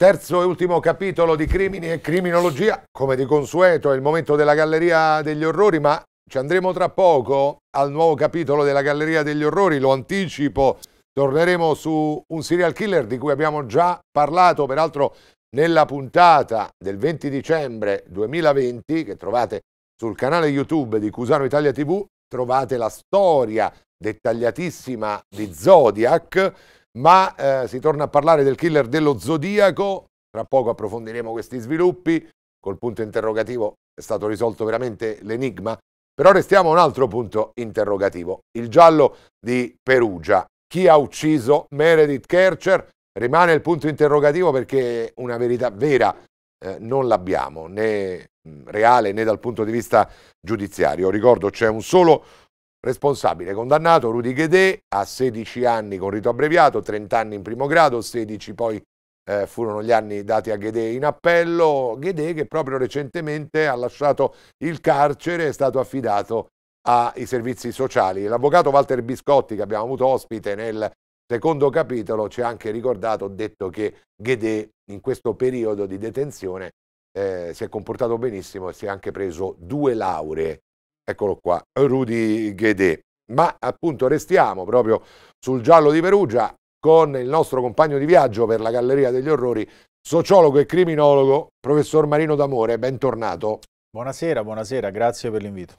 Terzo e ultimo capitolo di crimini e criminologia, come di consueto è il momento della Galleria degli Orrori, ma ci andremo tra poco al nuovo capitolo della Galleria degli Orrori, lo anticipo, torneremo su un serial killer di cui abbiamo già parlato, peraltro nella puntata del 20 dicembre 2020, che trovate sul canale YouTube di Cusano Italia TV, trovate la storia dettagliatissima di Zodiac, ma eh, si torna a parlare del killer dello Zodiaco, tra poco approfondiremo questi sviluppi, col punto interrogativo è stato risolto veramente l'enigma, però restiamo a un altro punto interrogativo, il giallo di Perugia. Chi ha ucciso Meredith Kercher rimane il punto interrogativo perché una verità vera eh, non l'abbiamo, né reale né dal punto di vista giudiziario. Ricordo c'è un solo Responsabile condannato Rudy Ghedè a 16 anni con rito abbreviato, 30 anni in primo grado, 16 poi eh, furono gli anni dati a Ghedè in appello. Ghedè che proprio recentemente ha lasciato il carcere è stato affidato ai servizi sociali. L'avvocato Walter Biscotti che abbiamo avuto ospite nel secondo capitolo ci ha anche ricordato, detto che Ghedè in questo periodo di detenzione eh, si è comportato benissimo e si è anche preso due lauree eccolo qua, Rudy Ghedè. Ma appunto restiamo proprio sul giallo di Perugia con il nostro compagno di viaggio per la Galleria degli Orrori, sociologo e criminologo, professor Marino D'Amore, bentornato. Buonasera, buonasera, grazie per l'invito.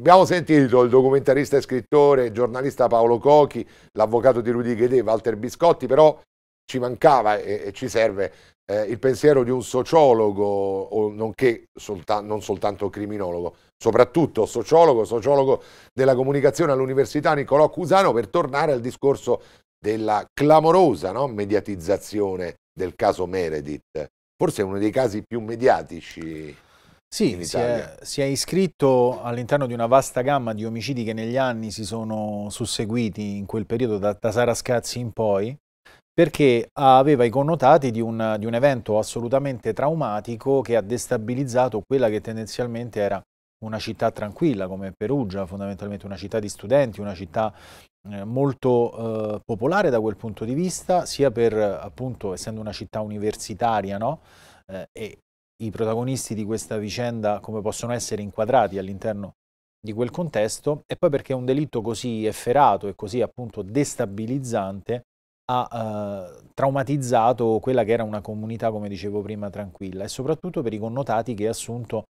Abbiamo sentito il documentarista e scrittore giornalista Paolo Cochi, l'avvocato di Rudy Ghedè, Walter Biscotti, però ci mancava e, e ci serve eh, il pensiero di un sociologo, nonché solta non soltanto criminologo soprattutto sociologo, sociologo della comunicazione all'Università Niccolò Cusano, per tornare al discorso della clamorosa no, mediatizzazione del caso Meredith. Forse è uno dei casi più mediatici. Sì, si è, si è, iscritto all'interno di una vasta gamma di omicidi che negli anni si sono susseguiti in quel periodo da, da Sara Scazzi in poi, perché aveva i connotati di un, di un evento assolutamente traumatico che ha destabilizzato quella che tendenzialmente era una città tranquilla come Perugia, fondamentalmente una città di studenti, una città eh, molto eh, popolare da quel punto di vista, sia per appunto essendo una città universitaria no? eh, e i protagonisti di questa vicenda come possono essere inquadrati all'interno di quel contesto e poi perché un delitto così efferato e così appunto destabilizzante ha eh, traumatizzato quella che era una comunità, come dicevo prima, tranquilla e soprattutto per i connotati che ha assunto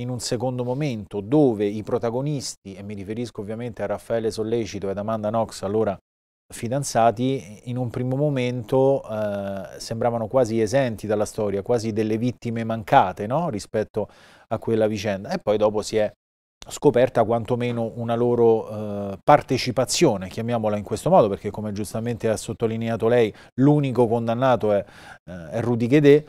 in un secondo momento dove i protagonisti, e mi riferisco ovviamente a Raffaele Sollecito e ed Amanda Knox, allora fidanzati, in un primo momento eh, sembravano quasi esenti dalla storia, quasi delle vittime mancate no? rispetto a quella vicenda. E poi dopo si è scoperta quantomeno una loro eh, partecipazione, chiamiamola in questo modo, perché come giustamente ha sottolineato lei, l'unico condannato è, eh, è Rudy Guedet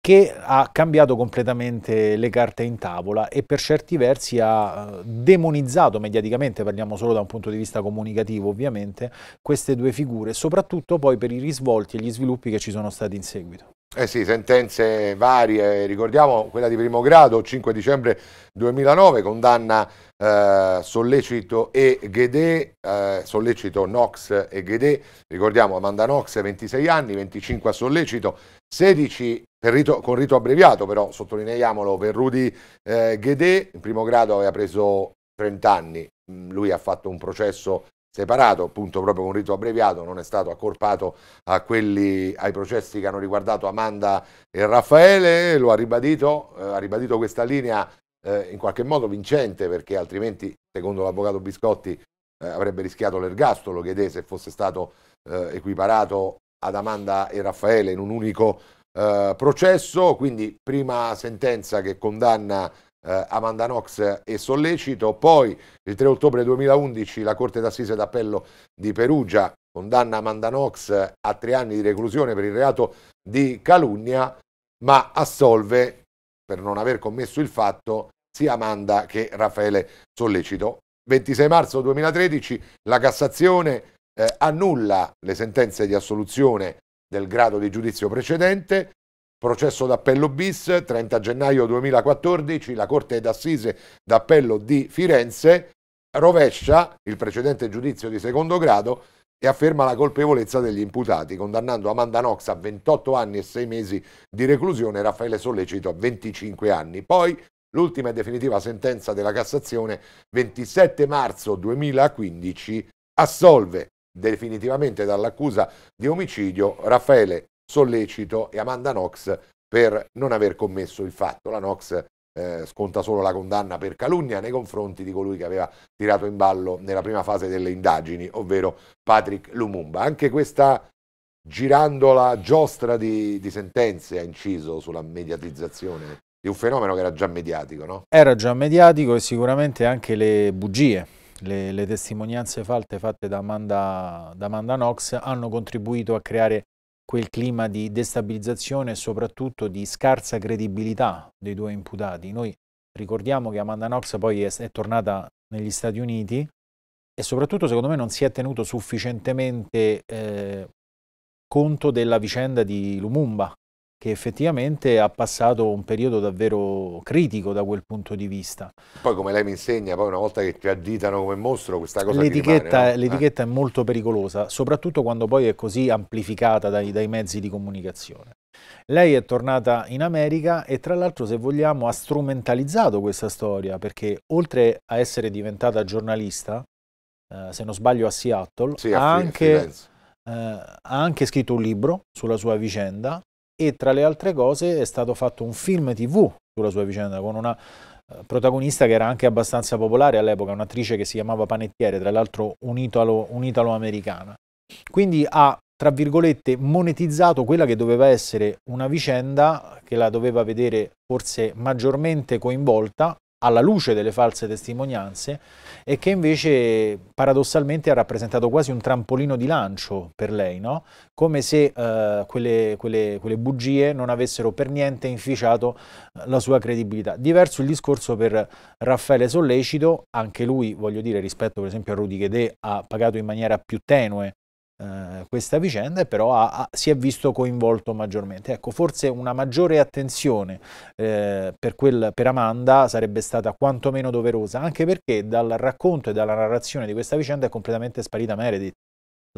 che ha cambiato completamente le carte in tavola e per certi versi ha eh, demonizzato mediaticamente, parliamo solo da un punto di vista comunicativo ovviamente, queste due figure, soprattutto poi per i risvolti e gli sviluppi che ci sono stati in seguito. Eh sì, sentenze varie, ricordiamo quella di primo grado, 5 dicembre 2009, condanna eh, Sollecito e Ghedè, eh, Sollecito Nox e Ghedè, ricordiamo Amanda Nox 26 anni, 25 a Sollecito, 16 rito, con rito abbreviato, però sottolineiamolo, per Rudy eh, Ghedè in primo grado aveva preso 30 anni, mm, lui ha fatto un processo separato, appunto proprio con rito abbreviato, non è stato accorpato a quelli, ai processi che hanno riguardato Amanda e Raffaele, lo ha ribadito, eh, ha ribadito questa linea eh, in qualche modo vincente perché altrimenti, secondo l'avvocato Biscotti, eh, avrebbe rischiato l'ergastolo Ghedè se fosse stato eh, equiparato ad Amanda e Raffaele in un unico eh, processo, quindi prima sentenza che condanna eh, Amanda Knox e Sollecito, poi il 3 ottobre 2011 la Corte d'Assise d'Appello di Perugia condanna Amanda Knox a tre anni di reclusione per il reato di calunnia, ma assolve per non aver commesso il fatto sia Amanda che Raffaele Sollecito. 26 marzo 2013 la Cassazione eh, annulla le sentenze di assoluzione del grado di giudizio precedente, processo d'appello bis, 30 gennaio 2014, la Corte d'Assise d'Appello di Firenze rovescia il precedente giudizio di secondo grado e afferma la colpevolezza degli imputati, condannando Amanda Nox a 28 anni e 6 mesi di reclusione e Raffaele Sollecito a 25 anni. Poi l'ultima e definitiva sentenza della Cassazione, 27 marzo 2015, assolve definitivamente dall'accusa di omicidio Raffaele Sollecito e Amanda Knox per non aver commesso il fatto. La Knox eh, sconta solo la condanna per calunnia nei confronti di colui che aveva tirato in ballo nella prima fase delle indagini, ovvero Patrick Lumumba. Anche questa girandola giostra di, di sentenze ha inciso sulla mediatizzazione di un fenomeno che era già mediatico, no? Era già mediatico e sicuramente anche le bugie le, le testimonianze falte fatte da Amanda, da Amanda Knox hanno contribuito a creare quel clima di destabilizzazione e soprattutto di scarsa credibilità dei due imputati. Noi ricordiamo che Amanda Knox poi è, è tornata negli Stati Uniti e soprattutto secondo me non si è tenuto sufficientemente eh, conto della vicenda di Lumumba, che effettivamente ha passato un periodo davvero critico da quel punto di vista. Poi come lei mi insegna, poi una volta che ti additano come mostro questa cosa L'etichetta, no? eh. è molto pericolosa, soprattutto quando poi è così amplificata dai, dai mezzi di comunicazione. Lei è tornata in America e tra l'altro, se vogliamo, ha strumentalizzato questa storia, perché oltre a essere diventata giornalista, eh, se non sbaglio a Seattle, sì, ha, a anche, eh, ha anche scritto un libro sulla sua vicenda e tra le altre cose è stato fatto un film tv sulla sua vicenda con una eh, protagonista che era anche abbastanza popolare all'epoca, un'attrice che si chiamava Panettiere, tra l'altro un'italo-americana. Un Quindi ha, tra virgolette, monetizzato quella che doveva essere una vicenda che la doveva vedere forse maggiormente coinvolta alla luce delle false testimonianze e che invece paradossalmente ha rappresentato quasi un trampolino di lancio per lei, no? come se eh, quelle, quelle, quelle, bugie non avessero per niente inficiato eh, la sua credibilità. Diverso il discorso per Raffaele Sollecito, anche lui, voglio dire, rispetto per esempio a Rudy Guedè, ha pagato in maniera più tenue eh, questa vicenda, però ha, ha, si è visto coinvolto maggiormente. Ecco, forse una maggiore attenzione eh, per, quel, per Amanda sarebbe stata quantomeno doverosa, anche perché dal racconto e dalla narrazione di questa vicenda è completamente sparita Meredith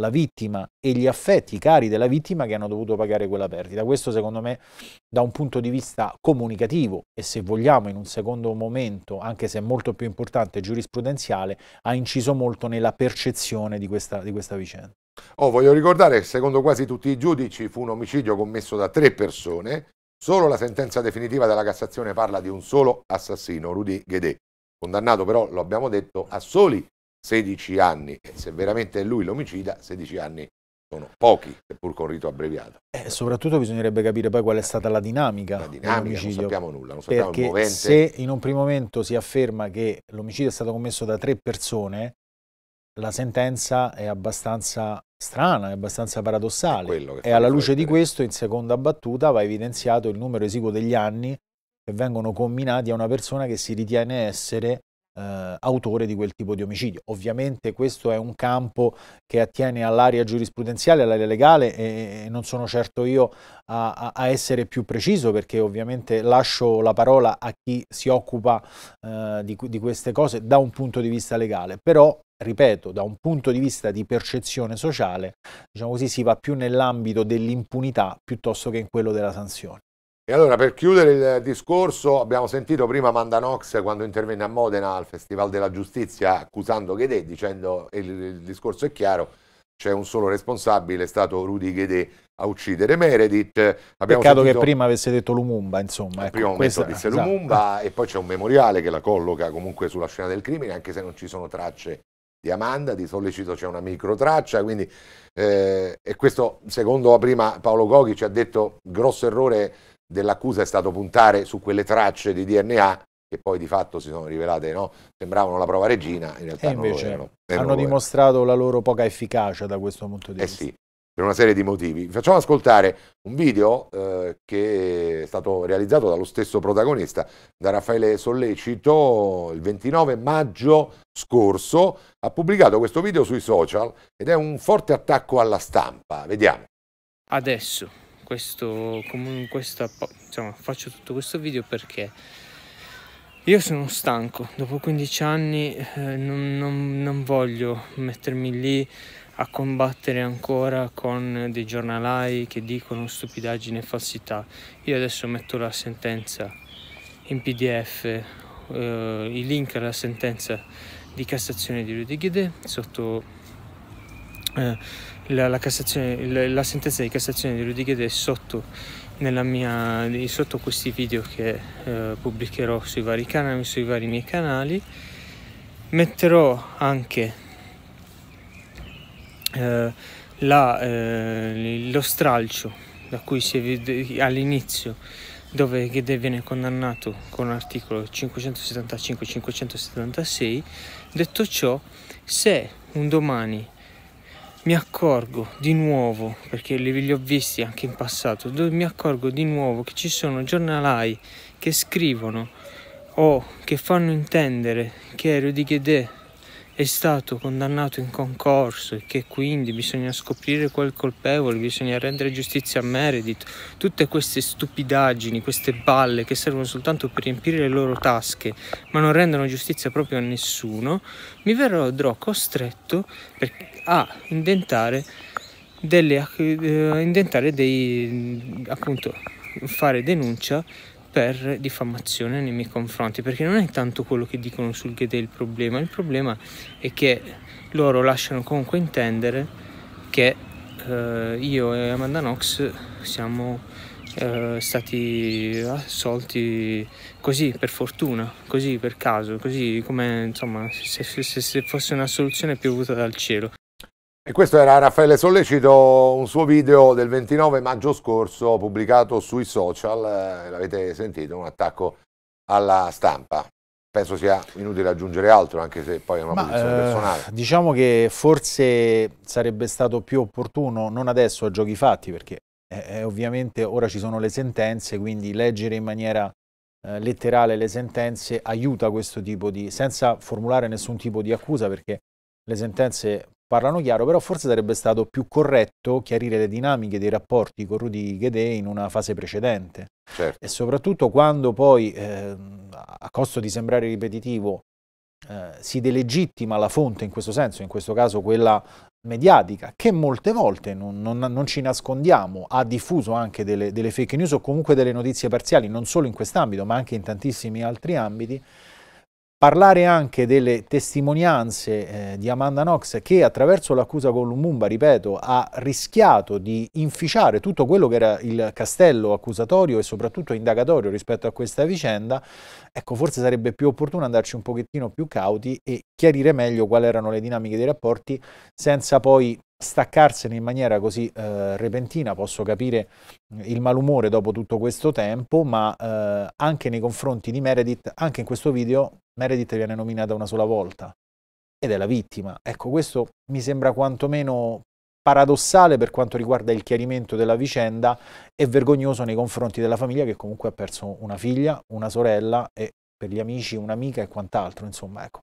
la vittima e gli affetti cari della vittima che hanno dovuto pagare quella perdita. Questo secondo me da un punto di vista comunicativo e se vogliamo in un secondo momento, anche se molto più importante, giurisprudenziale, ha inciso molto nella percezione di questa, di questa vicenda. Oh, voglio ricordare che secondo quasi tutti i giudici fu un omicidio commesso da tre persone, solo la sentenza definitiva della Cassazione parla di un solo assassino, Rudy Ghedè, condannato però, lo abbiamo detto, a soli 16 anni, e se veramente è lui l'omicida, 16 anni sono pochi, seppur con rito abbreviato. Eh, soprattutto bisognerebbe capire poi qual è stata la dinamica, la dinamica non sappiamo nulla, non sappiamo Perché il movente. se in un primo momento si afferma che l'omicidio è stato commesso da tre persone, la sentenza è abbastanza strana, è abbastanza paradossale. e alla luce di questo, in seconda battuta, va evidenziato il numero esiguo degli anni che vengono combinati a una persona che si ritiene essere eh, autore di quel tipo di omicidio. Ovviamente questo è un campo che attiene all'area giurisprudenziale, all'area legale e, e, non sono certo io a, a, essere più preciso perché ovviamente lascio la parola a chi si occupa eh, di, di queste cose da un punto di vista legale. Però ripeto, da un punto di vista di percezione sociale, diciamo così, si va più nell'ambito dell'impunità piuttosto che in quello della sanzione. E allora per chiudere il discorso abbiamo sentito prima Mandanox quando intervenne a Modena al Festival della Giustizia accusando Ghedè dicendo il, il discorso è chiaro c'è un solo responsabile, è stato Rudy Ghedè a uccidere Meredith. Abbiamo Peccato sentito... che prima avesse detto Lumumba, insomma. Ecco, prima questa... disse esatto. Lumumba esatto. e poi c'è un memoriale che la colloca comunque sulla scena del crimine anche se non ci sono tracce di Amanda, di Sollecito c'è una microtraccia, quindi eh, e questo secondo prima Paolo Goghi ci ha detto grosso errore dell'accusa è stato puntare su quelle tracce di DNA che poi di fatto si sono rivelate, no? sembravano la prova regina, in realtà e invece non lo erano. hanno dimostrato la loro poca efficacia da questo punto di eh vista. Sì per una serie di motivi. Vi facciamo ascoltare un video eh, che è stato realizzato dallo stesso protagonista, da Raffaele Sollecito, il 29 maggio scorso. Ha pubblicato questo video sui social ed è un forte attacco alla stampa. Vediamo. Adesso questo, questo, insomma, faccio tutto questo video perché io sono stanco, dopo 15 anni eh, non, non, non voglio mettermi lì a combattere ancora con dei giornalai che dicono stupidaggine e falsità. Io adesso metto la sentenza in pdf, eh, i link alla sentenza di Cassazione di Rudy Guedet sotto eh, la, la, la, la, sentenza di Cassazione di Rudy Guedet sotto, mia, sotto questi video che eh, pubblicherò sui vari canali, sui vari miei canali. Metterò anche eh, la, eh, lo stralcio da cui si è all'inizio dove Gede viene condannato con l'articolo 575-576, detto ciò, se un domani mi accorgo di nuovo, perché li, li ho visti anche in passato, mi accorgo di nuovo che ci sono giornalai che scrivono o che fanno intendere che Rudy Ghede è stato condannato in concorso e che quindi bisogna scoprire quel colpevole, bisogna rendere giustizia a Meredith, tutte queste stupidaggini, queste balle che servono soltanto per riempire le loro tasche ma non rendono giustizia proprio a nessuno, mi verrò costretto a inventare, delle, eh, a inventare dei, appunto, fare denuncia per diffamazione nei miei confronti, perché non è tanto quello che dicono sul Gede il problema, il problema è che loro lasciano comunque intendere che eh, io e Amanda Knox siamo eh, stati assolti così per fortuna, così per caso, così come insomma se, se, se fosse una soluzione piovuta dal cielo. E questo era Raffaele Sollecito, un suo video del 29 maggio scorso pubblicato sui social, eh, l'avete sentito, un attacco alla stampa. Penso sia inutile aggiungere altro, anche se poi è una Ma, posizione eh, personale. Diciamo che forse sarebbe stato più opportuno, non adesso a giochi fatti, perché eh, eh ovviamente ora ci sono le sentenze, quindi leggere in maniera eh, letterale le sentenze aiuta questo tipo di... senza formulare nessun tipo di accusa, perché le sentenze parlano chiaro, però forse sarebbe stato più corretto chiarire le dinamiche dei rapporti con Rudy Guedè in una fase precedente. Certo. E soprattutto quando poi, eh, a costo di sembrare ripetitivo, eh, si delegittima la fonte in questo senso, in questo caso quella mediatica, che molte volte non, non, non ci nascondiamo, ha diffuso anche delle, delle fake news o comunque delle notizie parziali, non solo in quest'ambito, ma anche in tantissimi altri ambiti parlare anche delle testimonianze eh, di Amanda Knox che attraverso l'accusa con Lumumba, ripeto, ha rischiato di inficiare tutto quello che era il castello accusatorio e soprattutto indagatorio rispetto a questa vicenda, ecco forse sarebbe più opportuno andarci un pochettino più cauti e chiarire meglio quali erano le dinamiche dei rapporti senza poi staccarsene in maniera così eh, repentina, posso capire mm, il malumore dopo tutto questo tempo, ma eh, anche nei confronti di Meredith, anche in questo video Meredith viene nominata una sola volta ed è la vittima. Ecco, questo mi sembra quantomeno paradossale per quanto riguarda il chiarimento della vicenda e vergognoso nei confronti della famiglia che comunque ha perso una figlia, una sorella e per gli amici un'amica e quant'altro, insomma, ecco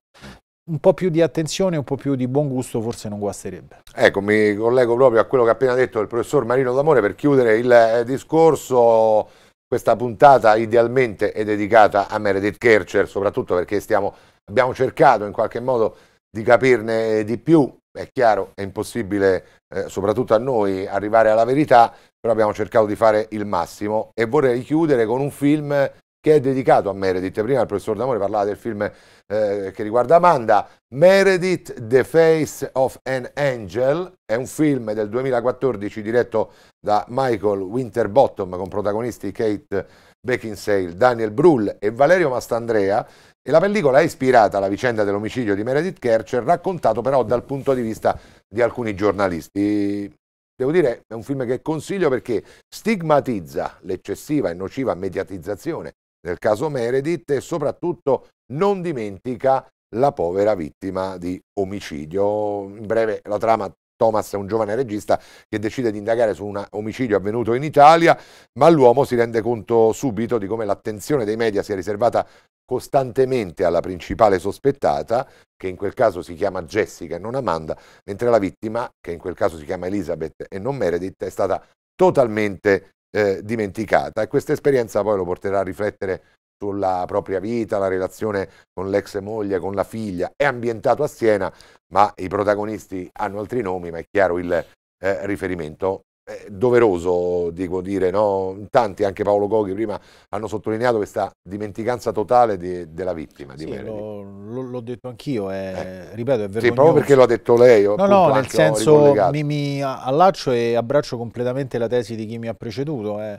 un po' più di attenzione, un po' più di buon gusto forse non guasterebbe. Ecco, mi collego proprio a quello che ha appena detto il professor Marino D'Amore per chiudere il eh, discorso. Questa puntata idealmente è dedicata a Meredith Kercher, soprattutto perché stiamo, abbiamo cercato in qualche modo di capirne di più. È chiaro, è impossibile, eh, soprattutto a noi, arrivare alla verità, però abbiamo cercato di fare il massimo e vorrei chiudere con un film che è dedicato a Meredith. Prima il professor D'Amore parlava del film eh, che riguarda Amanda. Meredith, The Face of an Angel, è un film del 2014 diretto da Michael Winterbottom con protagonisti Kate Beckinsale, Daniel Brull e Valerio Mastandrea. E la pellicola è ispirata alla vicenda dell'omicidio di Meredith Kercher, raccontato però dal punto di vista di alcuni giornalisti. Devo dire, è un film che consiglio perché stigmatizza l'eccessiva e nociva mediatizzazione nel caso Meredith e soprattutto non dimentica la povera vittima di omicidio. In breve la trama Thomas è un giovane regista che decide di indagare su un omicidio avvenuto in Italia, ma l'uomo si rende conto subito di come l'attenzione dei media sia riservata costantemente alla principale sospettata, che in quel caso si chiama Jessica e non Amanda, mentre la vittima, che in quel caso si chiama Elizabeth e non Meredith, è stata totalmente eh, dimenticata e questa esperienza poi lo porterà a riflettere sulla propria vita, la relazione con l'ex moglie, con la figlia. È ambientato a Siena, ma i protagonisti hanno altri nomi, ma è chiaro il eh, riferimento doveroso, dico, dire, no? In tanti, anche Paolo Goghi prima, hanno sottolineato questa dimenticanza totale di, della vittima. Di sì, lo, lo, l'ho detto anch'io, è, eh. ripeto, è vergognoso. Sì, proprio perché lo ha detto lei. No, no, nel senso mi, mi, allaccio e abbraccio completamente la tesi di chi mi ha preceduto. È,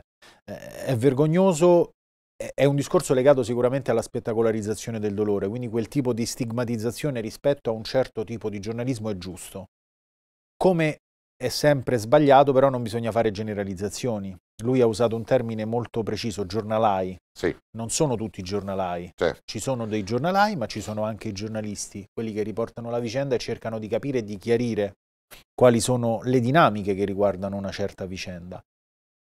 eh. eh, è vergognoso è un discorso legato sicuramente alla spettacolarizzazione del dolore, quindi quel tipo di stigmatizzazione rispetto a un certo tipo di giornalismo è giusto. Come è sempre sbagliato, però non bisogna fare generalizzazioni. Lui ha usato un termine molto preciso, giornalai. Sì. Non sono tutti giornalai. Certo. Ci sono dei giornalai, ma ci sono anche i giornalisti, quelli che riportano la vicenda e cercano di capire e di chiarire quali sono le dinamiche che riguardano una certa vicenda.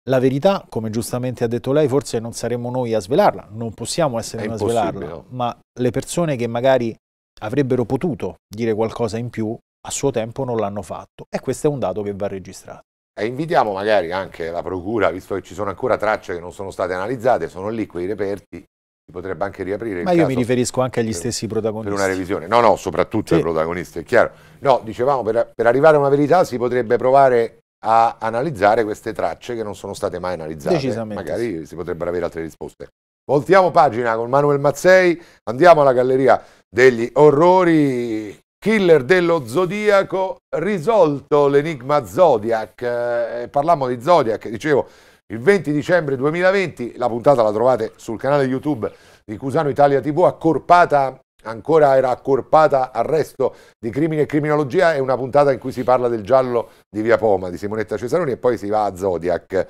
La verità, come giustamente ha detto lei, forse non saremmo noi a svelarla, non possiamo essere noi a svelarla, ma le persone che magari avrebbero potuto dire qualcosa in più a suo tempo non l'hanno fatto e questo è un dato che va registrato. E invitiamo magari anche la procura, visto che ci sono ancora tracce che non sono state analizzate, sono lì quei reperti, si potrebbe anche riaprire. Ma io mi riferisco anche agli per, stessi protagonisti. Per una revisione, no, no, soprattutto sì. ai protagonisti, è chiaro. No, dicevamo, per, per arrivare a una verità si potrebbe provare a analizzare queste tracce che non sono state mai analizzate. Decisamente. Magari sì. si potrebbero avere altre risposte. Voltiamo pagina con Manuel Mazzei, andiamo alla Galleria degli Orrori, Killer dello Zodiaco, risolto l'enigma Zodiac. Eh, parlammo di Zodiac, dicevo, il 20 dicembre 2020, la puntata la trovate sul canale YouTube di Cusano Italia TV, accorpata, ancora era accorpata al resto di Crimine e Criminologia, è una puntata in cui si parla del giallo di Via Poma, di Simonetta Cesaroni e poi si va a Zodiac.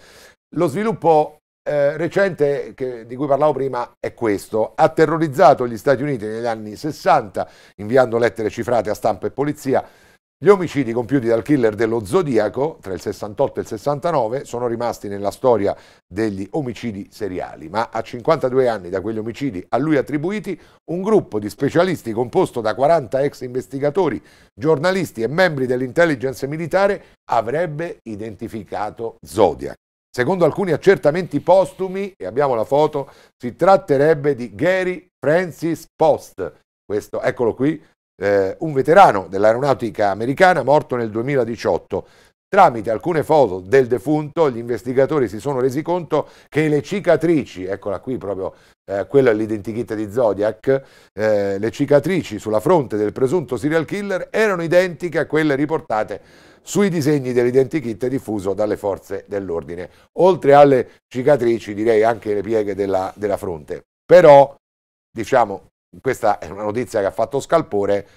Lo sviluppo eh, recente che, di cui parlavo prima è questo. Ha terrorizzato gli Stati Uniti negli anni 60 inviando lettere cifrate a stampa e polizia. Gli omicidi compiuti dal killer dello Zodiaco tra il 68 e il 69 sono rimasti nella storia degli omicidi seriali, ma a 52 anni da quegli omicidi a lui attribuiti, un gruppo di specialisti composto da 40 ex investigatori, giornalisti e membri dell'intelligence militare avrebbe identificato Zodiac. Secondo alcuni accertamenti postumi, e abbiamo la foto, si tratterebbe di Gary Francis Post, questo, eccolo qui, eh, un veterano dell'aeronautica americana morto nel 2018. Tramite alcune foto del defunto gli investigatori si sono resi conto che le cicatrici, eccola qui proprio, eh, quella è l'identikit di Zodiac, eh, le cicatrici sulla fronte del presunto serial killer erano identiche a quelle riportate sui disegni dell'identikit diffuso dalle forze dell'ordine, oltre alle cicatrici direi anche le pieghe della, della fronte. Però, diciamo, questa è una notizia che ha fatto scalpore,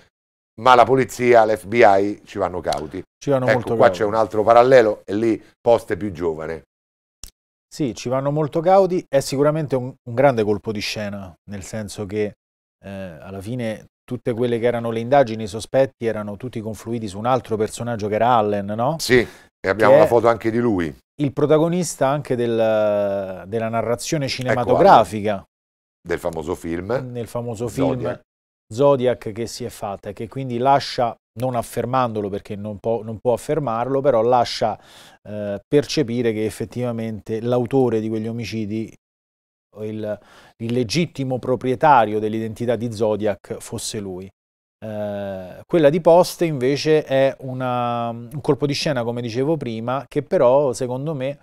ma la polizia, l'FBI ci vanno cauti. Ci vanno ecco, molto qua c'è un altro parallelo e lì Poste più giovane. Sì, ci vanno molto cauti, è sicuramente un, un grande colpo di scena, nel senso che eh, alla fine tutte quelle che erano le indagini, i sospetti erano tutti confluiti su un altro personaggio che era Allen, no? Sì, e abbiamo la foto anche di lui. Il protagonista anche del, della narrazione ecco, cinematografica. Ecco, del famoso film. Nel famoso film Zodiac. Zodiac che si è fatta e che quindi lascia, non affermandolo perché non può, non può affermarlo, però lascia eh, percepire che effettivamente l'autore di quegli omicidi o il, il legittimo proprietario dell'identità di Zodiac fosse lui. Eh, quella di Poste invece è una, un colpo di scena, come dicevo prima, che però secondo me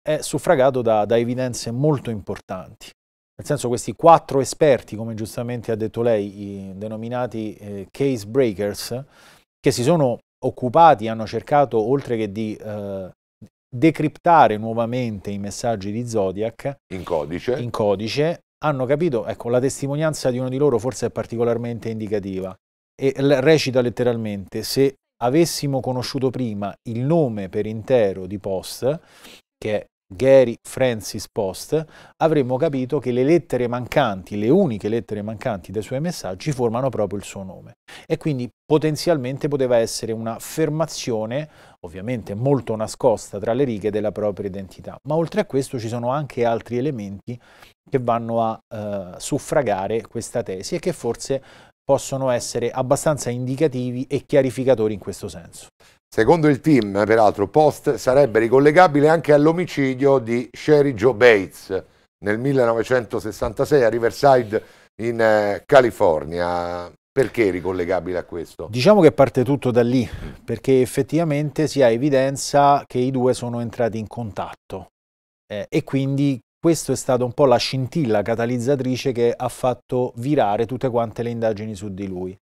è suffragato da, da evidenze molto importanti. Nel senso questi quattro esperti, come giustamente ha detto lei, denominati eh, case breakers, che si sono occupati, hanno cercato oltre che di eh, decriptare nuovamente i messaggi di Zodiac in codice. in codice, hanno capito, ecco, la testimonianza di uno di loro forse è particolarmente indicativa e recita letteralmente se avessimo conosciuto prima il nome per intero di Post, che è Gary Francis Post, avremmo capito che le lettere mancanti, le uniche lettere mancanti dei suoi messaggi, formano proprio il suo nome. E quindi potenzialmente poteva essere un'affermazione, ovviamente molto nascosta tra le righe, della propria identità. Ma oltre a questo ci sono anche altri elementi che vanno a eh, suffragare questa tesi e che forse possono essere abbastanza indicativi e chiarificatori in questo senso. Secondo il team, peraltro, Post sarebbe ricollegabile anche all'omicidio di Sherry Joe Bates nel 1966 a Riverside in eh, California. Perché ricollegabile a questo? Diciamo che parte tutto da lì, perché effettivamente si ha evidenza che i due sono entrati in contatto eh, e quindi questo è stato un po' la scintilla catalizzatrice che ha fatto virare tutte quante le indagini su di lui.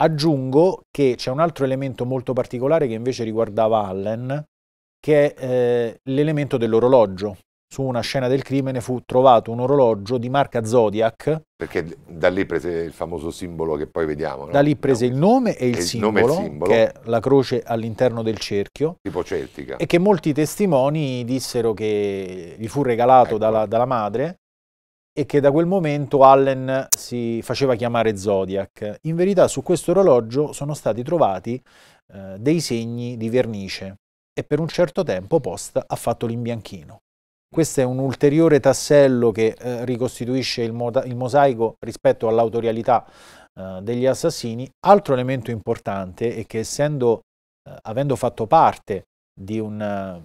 Aggiungo che c'è un altro elemento molto particolare che invece riguardava Allen, che è eh, l'elemento dell'orologio su una scena del crimine fu trovato un orologio di marca Zodiac. Perché da lì prese il famoso simbolo che poi vediamo. No? Da lì prese no. il nome e il, il simbolo, nome e simbolo, che è la croce all'interno del cerchio. Tipo celtica. E che molti testimoni dissero che gli fu regalato ecco. dalla, dalla madre e che da quel momento Allen si faceva chiamare Zodiac. In verità su questo orologio sono stati trovati eh, dei segni di vernice e per un certo tempo Post ha fatto l'imbianchino. Questo è un ulteriore tassello che eh, ricostituisce il, il, mosaico rispetto all'autorialità eh, degli assassini. Altro elemento importante è che essendo, eh, avendo fatto parte un,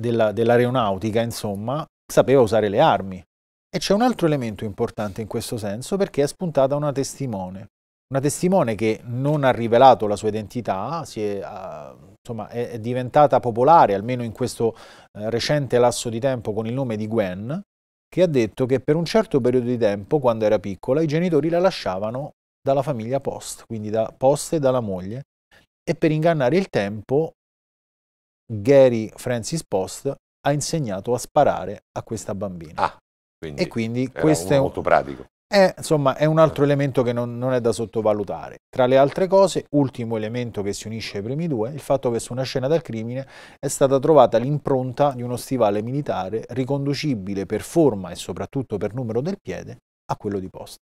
della, dell'aeronautica, insomma, sapeva usare le armi. E c'è un altro elemento importante in questo senso perché è spuntata una testimone. Una testimone che non ha rivelato la sua identità, è, uh, insomma, è, è, diventata popolare, almeno in questo uh, recente lasso di tempo, con il nome di Gwen, che ha detto che per un certo periodo di tempo, quando era piccola, i genitori la lasciavano dalla famiglia Post, quindi da Post e dalla moglie, e per ingannare il tempo Gary Francis Post ha insegnato a sparare a questa bambina. Ah, quindi e quindi questo è molto pratico è, insomma, è un altro elemento che non, non, è da sottovalutare. Tra le altre cose, ultimo elemento che si unisce ai primi due, il fatto che su una scena del crimine è stata trovata l'impronta di uno stivale militare riconducibile per forma e soprattutto per numero del piede a quello di posta.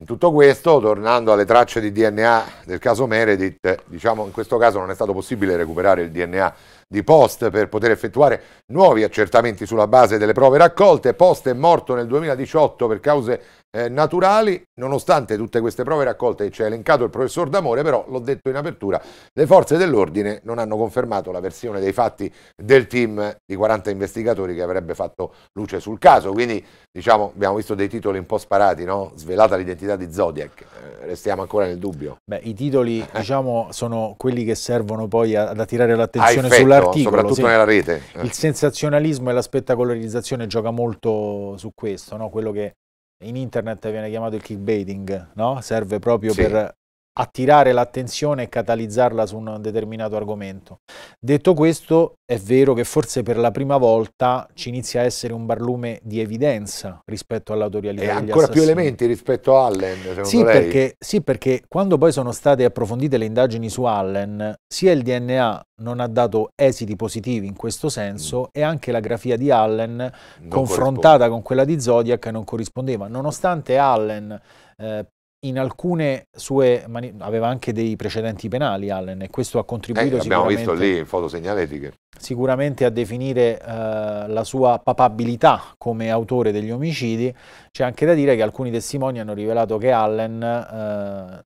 In tutto questo, tornando alle tracce di DNA del caso Meredith, diciamo in questo caso non è stato possibile recuperare il DNA di Post per poter effettuare nuovi accertamenti sulla base delle prove raccolte. Post è morto nel 2018 per cause eh, naturali, nonostante tutte queste prove raccolte che ci ha elencato il professor D'Amore, però l'ho detto in apertura, le forze dell'ordine non hanno confermato la versione dei fatti del team di 40 investigatori che avrebbe fatto luce sul caso, quindi diciamo abbiamo visto dei titoli un po' sparati, no? svelata l'identità di Zodiac, eh, restiamo ancora nel dubbio. Beh, i titoli eh. diciamo sono quelli che servono poi ad attirare l'attenzione sull'articolo, soprattutto sì. nella rete. Il sensazionalismo e la spettacolarizzazione gioca molto su questo, no? quello che in internet viene chiamato il kickbaiting, no? Serve proprio sì. per attirare l'attenzione e catalizzarla su un determinato argomento. Detto questo, è vero che forse per la prima volta ci inizia a essere un barlume di evidenza rispetto all'autorialità e ancora più elementi rispetto a Allen, secondo sì, lei? Perché, sì, perché quando poi sono state approfondite le indagini su Allen, sia il DNA non ha dato esiti positivi in questo senso mm. e anche la grafia di Allen, non confrontata con quella di Zodiac, non corrispondeva. Nonostante Allen eh, in alcune sue mani- aveva anche dei precedenti penali Allen e questo ha contribuito eh, abbiamo visto lì fotosegnaletiche sicuramente a definire eh, la sua papabilità come autore degli omicidi c'è anche da dire che alcuni testimoni hanno rivelato che Allen eh,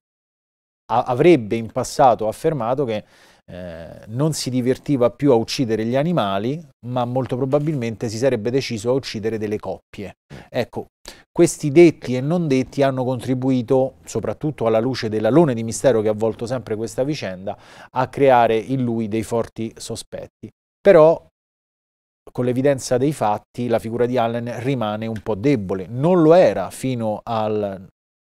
avrebbe in passato affermato che eh, non si divertiva più a uccidere gli animali, ma molto probabilmente si sarebbe deciso a uccidere delle coppie. Ecco, questi detti e non detti hanno contribuito, soprattutto alla luce dell'alone di mistero che ha avvolto sempre questa vicenda, a creare in lui dei forti sospetti. Però con l'evidenza dei fatti la figura di Allen rimane un po' debole, non lo era fino al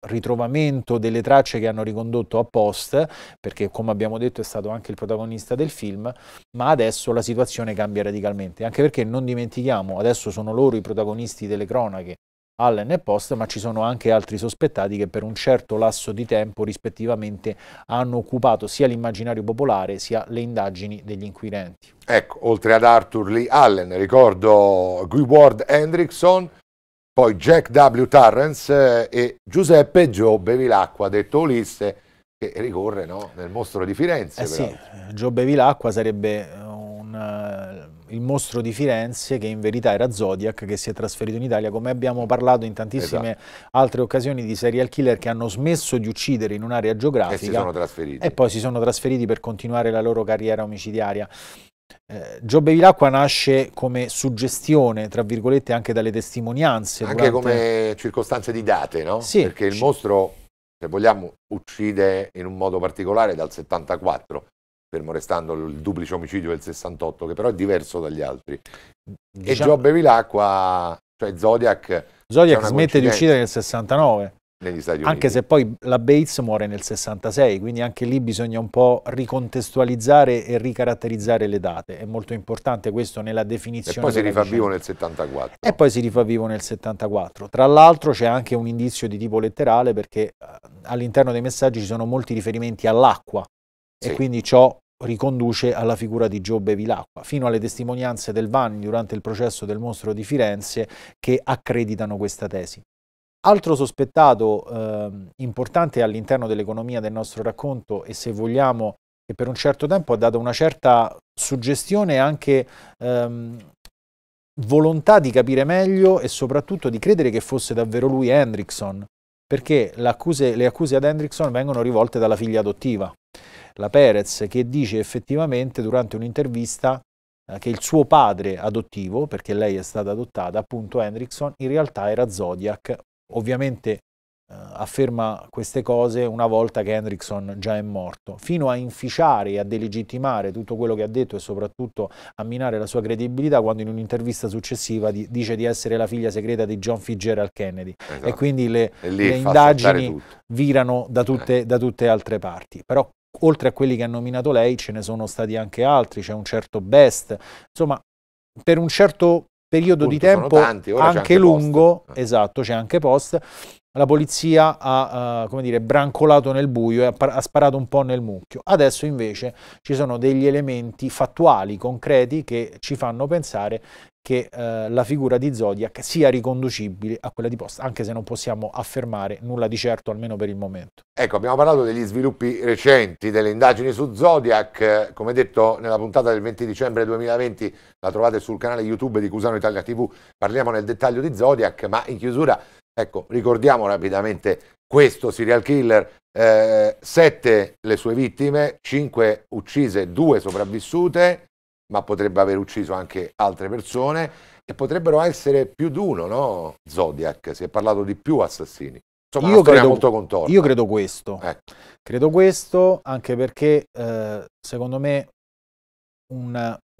ritrovamento delle tracce che hanno ricondotto a Post, perché come abbiamo detto è stato anche il protagonista del film, ma adesso la situazione cambia radicalmente, anche perché non dimentichiamo, adesso sono loro i protagonisti delle cronache, Allen e Post, ma ci sono anche altri sospettati che per un certo lasso di tempo rispettivamente hanno occupato sia l'immaginario popolare sia le indagini degli inquirenti. Ecco, oltre ad Arthur Lee Allen, ricordo Guy Ward Hendrickson, poi Jack W. Tarrance eh, e Giuseppe Gio Bevilacqua, detto Ulisse, che ricorre no, nel mostro di Firenze. Eh sì, Gio Bevilacqua sarebbe un, eh, il mostro di Firenze che in verità era Zodiac che si è trasferito in Italia, come abbiamo parlato in tantissime esatto. altre occasioni di serial killer che hanno smesso di uccidere in un'area geografica e, si sono trasferiti. e poi si sono trasferiti per continuare la loro carriera omicidiaria eh, Gio Bevilacqua nasce come suggestione, tra virgolette, anche dalle testimonianze. Anche durante... come circostanze di date, no? Sì. Perché il mostro, se vogliamo, uccide in un modo particolare dal 74, fermo restando il duplice omicidio del 68, che però è diverso dagli altri. Diciamo... E Gio Bevilacqua, cioè Zodiac... Zodiac smette di uccidere nel 69 negli Stati Uniti. Anche se poi la Bates muore nel 66, quindi anche lì bisogna un po' ricontestualizzare e ricaratterizzare le date. È molto importante questo nella definizione. E poi si rifà vivo nel 74. E poi si rifà vivo nel 74. Tra l'altro c'è anche un indizio di tipo letterale perché eh, all'interno dei messaggi ci sono molti riferimenti all'acqua sì. e quindi ciò riconduce alla figura di Giobbe Vilacqua, fino alle testimonianze del Vanni durante il processo del mostro di Firenze che accreditano questa tesi. Altro sospettato eh, importante all'interno dell'economia del nostro racconto e se vogliamo che per un certo tempo ha dato una certa suggestione e anche ehm, volontà di capire meglio e soprattutto di credere che fosse davvero lui Hendrickson, perché accuse, le accuse ad Hendrickson vengono rivolte dalla figlia adottiva, la Perez, che dice effettivamente durante un'intervista eh, che il suo padre adottivo, perché lei è stata adottata, appunto Hendrickson, in realtà era Zodiac ovviamente eh, afferma queste cose una volta che Hendrickson già è morto, fino a inficiare e a delegittimare tutto quello che ha detto e soprattutto a minare la sua credibilità quando in un'intervista successiva di, dice di essere la figlia segreta di John Fitzgerald Kennedy esatto. e quindi le, e le indagini virano da tutte, eh. da tutte altre parti. Però oltre a quelli che ha nominato lei ce ne sono stati anche altri, c'è un certo Best, insomma per un certo periodo Appunto, di tempo tanti, anche, anche lungo, post. Eh. esatto, c'è anche post, la polizia ha uh, dire, brancolato nel buio e ha, ha, sparato un po' nel mucchio. Adesso invece ci sono degli elementi fattuali, concreti, che ci fanno pensare che eh, la figura di Zodiac sia riconducibile a quella di Post, anche se non possiamo affermare nulla di certo, almeno per il momento. Ecco, abbiamo parlato degli sviluppi recenti, delle indagini su Zodiac, come detto nella puntata del 20 dicembre 2020, la trovate sul canale YouTube di Cusano Italia TV, parliamo nel dettaglio di Zodiac, ma in chiusura, ecco, ricordiamo rapidamente questo serial killer, eh, sette le sue vittime, cinque uccise, due sopravvissute, ma potrebbe aver ucciso anche altre persone e potrebbero essere più di uno, no? Zodiac, si è parlato di più assassini. Insomma, io credo, molto Io credo questo. Eh. Credo questo anche perché eh, secondo me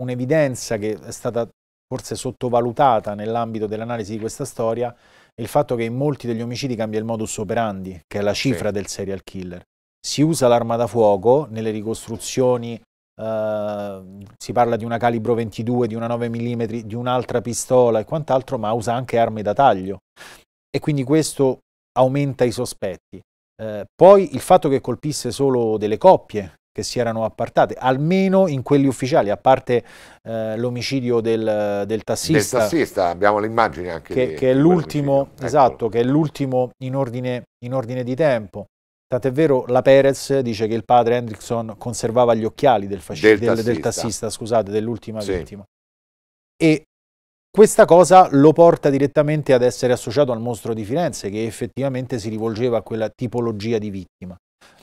un'evidenza che è stata forse sottovalutata nell'ambito dell'analisi di questa storia è il fatto che in molti degli omicidi cambia il modus operandi, che è la cifra sì. del serial killer. Si usa l'arma da fuoco nelle ricostruzioni Uh, si parla di una calibro 22, di una 9 mm, di un'altra pistola e quant'altro, ma usa anche armi da taglio e quindi questo aumenta i sospetti. Uh, poi il fatto che colpisse solo delle coppie che si erano appartate, almeno in quelli ufficiali, a parte uh, l'omicidio del, del, tassista. Del tassista, abbiamo l'immagine anche. Che, di, che è l'ultimo, ecco. esatto, che è l'ultimo in ordine, in ordine di tempo. Tant'è vero, la Perez dice che il padre Hendrickson conservava gli occhiali del, del, del, del tassista, scusate, dell'ultima sì. vittima. E questa cosa lo porta direttamente ad essere associato al mostro di Firenze, che effettivamente si rivolgeva a quella tipologia di vittima.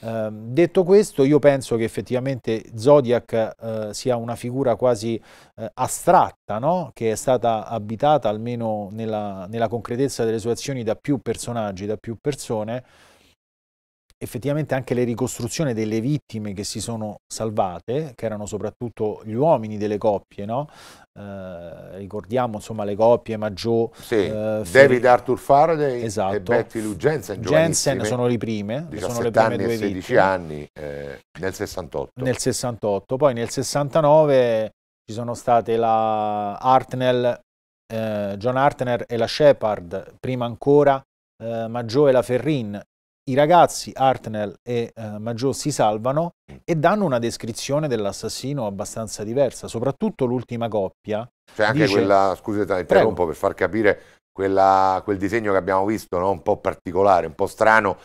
Eh, detto questo, io penso che effettivamente Zodiac eh, sia una figura quasi eh, astratta, no? che è stata abitata almeno nella, nella concretezza delle sue azioni da più personaggi, da più persone, effettivamente anche le ricostruzioni delle vittime che si sono salvate, che erano soprattutto gli uomini delle coppie, no? eh, ricordiamo insomma le coppie maggiore sì, eh, David Arthur Faraday esatto. e Betty Lou Jensen, Jensen sono le prime, sono le prime due 16 vittime. anni eh, nel 68. Nel 68, poi nel 69 ci sono state la Hartnell, eh, John Hartner e la Shepard, prima ancora eh, Maggio e la Ferrin i ragazzi Hartnell e eh, Majot si salvano e danno una descrizione dell'assassino abbastanza diversa, soprattutto l'ultima coppia. Cioè anche dice... quella, scusate, interrompo Prego. per far capire quella, quel disegno che abbiamo visto, no? un po' particolare, un po' strano,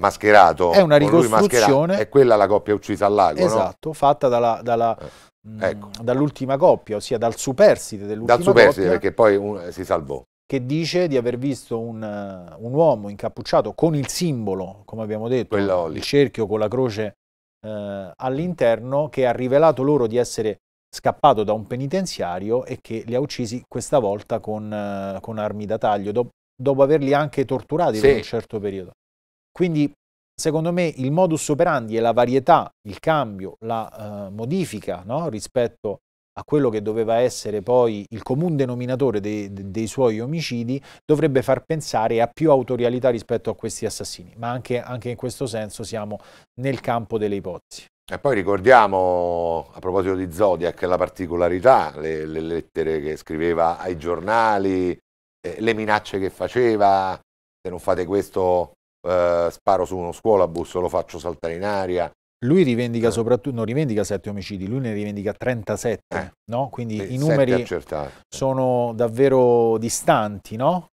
mascherato. È una ricostruzione. È quella la coppia uccisa al lago. Esatto, no? fatta dalla, dalla eh. Mm, ecco. dall'ultima coppia, ossia dal superstite dell'ultima coppia. Dal superstite, perché poi un, eh, si salvò che dice di aver visto un, un uomo incappucciato con il simbolo, come abbiamo detto, il cerchio con la croce eh, all'interno, che ha rivelato loro di essere scappato da un penitenziario e che li ha uccisi questa volta con, eh, con armi da taglio, do, dopo averli anche torturati sì. per un certo periodo. Quindi secondo me il modus operandi e la varietà, il cambio, la eh, modifica no? rispetto a quello che doveva essere poi il comune denominatore dei, dei, suoi omicidi, dovrebbe far pensare a più autorialità rispetto a questi assassini, ma anche, anche in questo senso siamo nel campo delle ipotesi. E poi ricordiamo, a proposito di Zodiac, la particolarità, le, le lettere che scriveva ai giornali, eh, le minacce che faceva, se non fate questo eh, sparo su uno scuolabus, lo faccio saltare in aria, lui rivendica eh. soprattutto, non rivendica sette omicidi, lui ne rivendica 37, eh, no? quindi sì, i numeri sono davvero distanti no?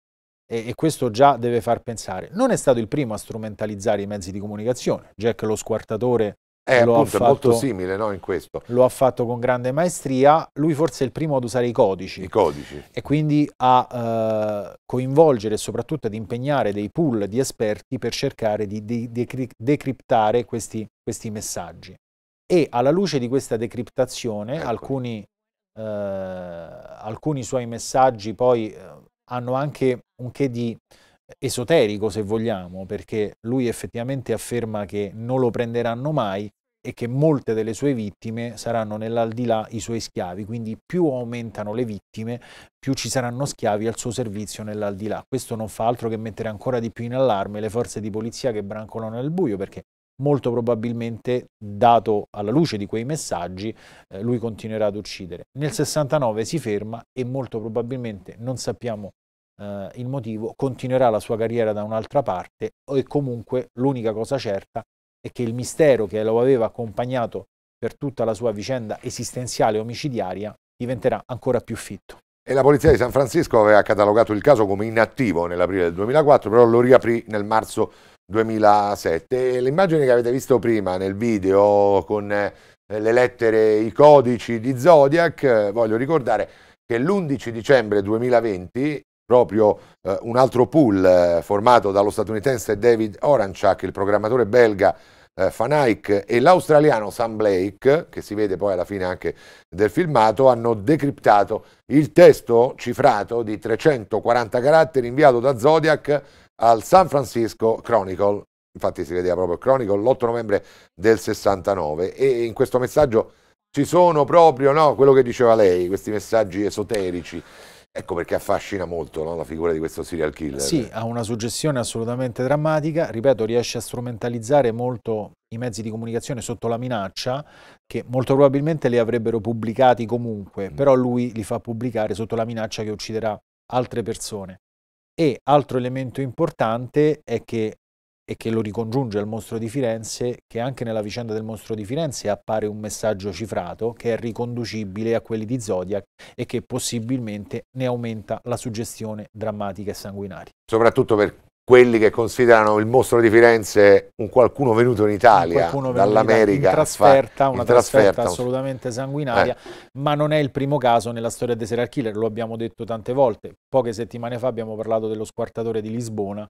e, e, questo già deve far pensare. Non è stato il primo a strumentalizzare i mezzi di comunicazione, Jack lo squartatore eh, lo appunto, fatto, è molto simile no, in questo. Lo ha fatto con grande maestria, lui forse è il primo ad usare i codici. I codici. E quindi a eh, coinvolgere e soprattutto ad impegnare dei pool di esperti per cercare di, di, di decriptare questi, questi, messaggi. E alla luce di questa decriptazione ecco. alcuni, eh, alcuni, suoi messaggi poi eh, hanno anche un che di esoterico se vogliamo, perché lui effettivamente afferma che non lo prenderanno mai e che molte delle sue vittime saranno nell'aldilà i suoi schiavi, quindi più aumentano le vittime, più ci saranno schiavi al suo servizio nell'aldilà. Questo non fa altro che mettere ancora di più in allarme le forze di polizia che brancolano nel buio, perché molto probabilmente, dato alla luce di quei messaggi, eh, lui continuerà ad uccidere. Nel 69 si ferma e molto probabilmente non sappiamo eh, il motivo, continuerà la sua carriera da un'altra parte e comunque l'unica cosa certa è che il mistero che lo aveva accompagnato per tutta la sua vicenda esistenziale omicidiaria diventerà ancora più fitto. E la polizia di San Francisco aveva catalogato il caso come inattivo nell'aprile del 2004, però lo riaprì nel marzo 2007. L'immagine che avete visto prima nel video con eh, le lettere, i codici di Zodiac, eh, voglio ricordare che l'11 dicembre 2020 proprio eh, un altro pool eh, formato dallo statunitense David Oranchak, il programmatore belga eh, Fanaik e l'australiano Sam Blake, che si vede poi alla fine anche del filmato, hanno decriptato il testo cifrato di 340 caratteri inviato da Zodiac al San Francisco Chronicle, infatti si vedeva proprio Chronicle, l'8 novembre del 69 e in questo messaggio ci sono proprio no, quello che diceva lei, questi messaggi esoterici Ecco perché affascina molto no? la figura di questo serial killer. Sì, ha una suggestione assolutamente drammatica, ripeto, riesce a strumentalizzare molto i mezzi di comunicazione sotto la minaccia, che molto probabilmente li avrebbero pubblicati comunque, mm. però lui li fa pubblicare sotto la minaccia che ucciderà altre persone. E altro elemento importante è che e che lo ricongiunge al mostro di Firenze, che anche nella vicenda del mostro di Firenze appare un messaggio cifrato che è riconducibile a quelli di Zodiac e che possibilmente ne aumenta la suggestione drammatica e sanguinaria. Soprattutto per quelli che considerano il mostro di Firenze un qualcuno venuto in Italia dall'America. Una trasferta, una trasferta, assolutamente sanguinaria, eh. ma non è il primo caso nella storia dei serial killer, lo abbiamo detto tante volte. Poche settimane fa abbiamo parlato dello squartatore di Lisbona,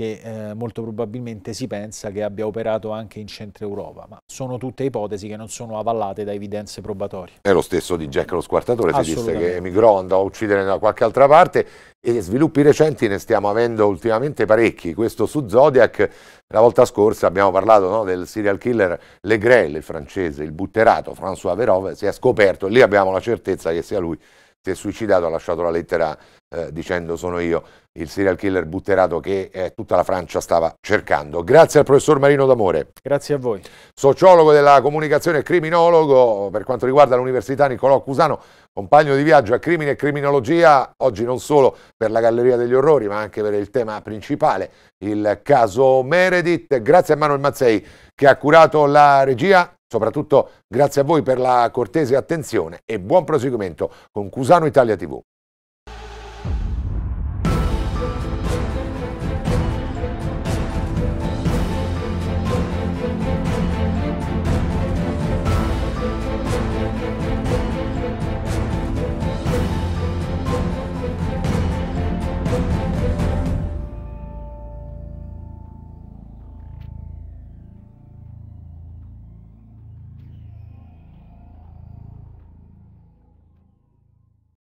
che eh, molto probabilmente si pensa che abbia operato anche in Centro Europa, ma sono tutte ipotesi che non sono avallate da evidenze probatorie. È lo stesso di Jack lo squartatore, si disse che emigrò, andò a uccidere da qualche altra parte e sviluppi recenti ne stiamo avendo ultimamente parecchi, questo su Zodiac, la volta scorsa abbiamo parlato no, del serial killer Legrel, il francese, il butterato François Verove, si è scoperto e lì abbiamo la certezza che sia lui si è suicidato, ha lasciato la lettera eh, dicendo sono io il serial killer butterato che eh, tutta la Francia stava cercando. Grazie al professor Marino D'Amore. Grazie a voi. Sociologo della comunicazione e criminologo per quanto riguarda l'Università Niccolò Cusano, compagno di viaggio a crimine e criminologia, oggi non solo per la Galleria degli Orrori ma anche per il tema principale, il caso Meredith. Grazie a Manuel Mazzei che ha curato la regia Soprattutto grazie a voi per la cortese attenzione e buon proseguimento con Cusano Italia TV.